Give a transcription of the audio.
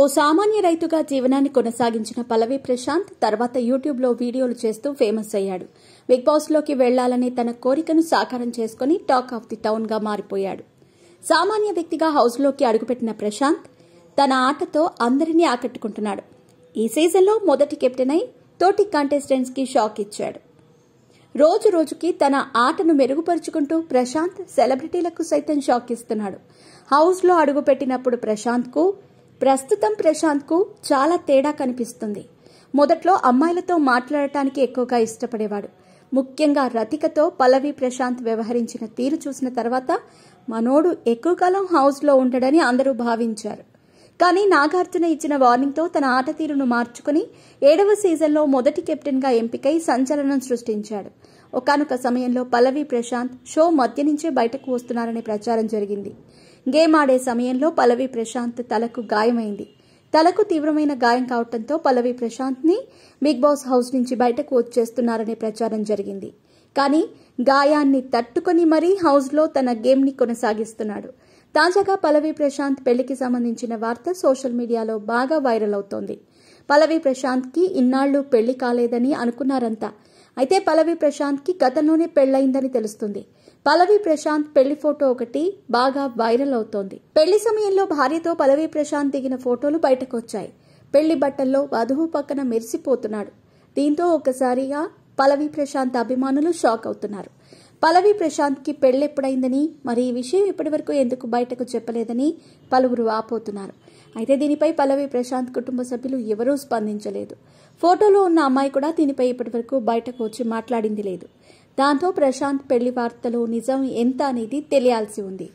ఓ సామాన్య రైతుగా జీవనాన్ని కొనసాగించిన పల్లవి ప్రశాంత్ తర్వాత యూట్యూబ్లో వీడియోలు చేస్తూ ఫేమస్ అయ్యాడు బిగ్ బాస్లోకి వెళ్లాలనే తన కోరికను సాకారం చేసుకుని టాక్ ఆఫ్ ది టౌన్గా మారిపోయాడు సామాన్య వ్యక్తిగా హౌస్లోకి అడుగుపెట్టిన ప్రశాంత్ తన ఆటతో అందరినీ ఆకట్టుకుంటున్నాడు ఈ సీజన్లో మొదటి కెప్టెన్ అయి తోటి కంటెస్టెంట్స్కి షాక్ ఇచ్చాడు రోజు రోజుకి తన ఆటను మెరుగుపరుచుకుంటూ ప్రశాంత్ సెలబ్రిటీలకు సైతం షాక్ ఇస్తున్నాడు హౌస్లో అడుగుపెట్టినప్పుడు ప్రశాంత్కు ప్రస్తుతం ప్రశాంత్కు చాలా తేడా కనిపిస్తుంది మొదట్లో అమ్మాయిలతో మాట్లాడటానికి ఎక్కువగా ఇష్టపడేవాడు ముఖ్యంగా రతికతో పల్లవి ప్రశాంత్ వ్యవహరించిన తీరు చూసిన తర్వాత మనోడు ఎక్కువ కాలం హౌస్లో ఉండడని అందరూ భావించారు కానీ నాగార్జున ఇచ్చిన వార్నింగ్తో తన ఆట తీరును మార్చుకుని ఏడవ సీజన్లో మొదటి కెప్టెన్గా ఎంపికై సంచలనం సృష్టించాడు ఒకనొక సమయంలో పల్లవి ప్రశాంత్ షో మధ్య నుంచే బయటకు వస్తున్నారనే ప్రచారం జరిగింది గేమ్ ఆడే సమయంలో పలవి ప్రశాంత్ తలకు గాయమైంది తలకు తీవ్రమైన గాయం కావడంతో ప్రశాంత్ ప్రశాంత్ని బిగ్ బాస్ హౌస్ నుంచి బయటకు వచ్చేస్తున్నారనే ప్రచారం జరిగింది కానీ గాయాన్ని తట్టుకుని మరీ హౌస్లో తన గేమ్ని కొనసాగిస్తున్నాడు తాజాగా పలవి ప్రశాంత్ పెళ్లికి సంబంధించిన వార్త సోషల్ మీడియాలో బాగా వైరల్ అవుతోంది ప్రశాంత్ ప్రశాంత్కి ఇన్నాళ్లు పెళ్లి కాలేదని అనుకున్నారంతా అయితే ప్రశాంత్ ప్రశాంత్కి గతంలోనే పెళ్లయిందని తెలుస్తుంది పల్లవి ప్రశాంత్ పెళ్లి ఫోటో ఒకటి బాగా వైరల్ అవుతోంది పెళ్లి సమయంలో భార్యతో పలవి ప్రశాంత్ దిగిన ఫోటోలు బయటకొచ్చాయి పెళ్లి బట్టల్లో వధువు పక్కన మెరిసిపోతున్నాడు దీంతో ఒక్కసారిగా పలవి ప్రశాంత్ అభిమానులు షాక్ అవుతున్నారు పల్లవి ప్రశాంత్కి ఎప్పుడైందని మరి ఈ విషయం ఇప్పటివరకు ఎందుకు బయటకు చెప్పలేదని పలువురు ఆపోతున్నారు అయితే దీనిపై పలవి ప్రశాంత్ కుటుంబ సభ్యులు ఎవరూ స్పందించలేదు ఫోటోలో ఉన్న అమ్మాయి కూడా దీనిపై ఇప్పటివరకు బయటకు వచ్చి మాట్లాడింది లేదు దాంతో ప్రశాంత్ పెళ్లి వార్తలో నిజం ఎంత అనేది తెలియాల్సి ఉంది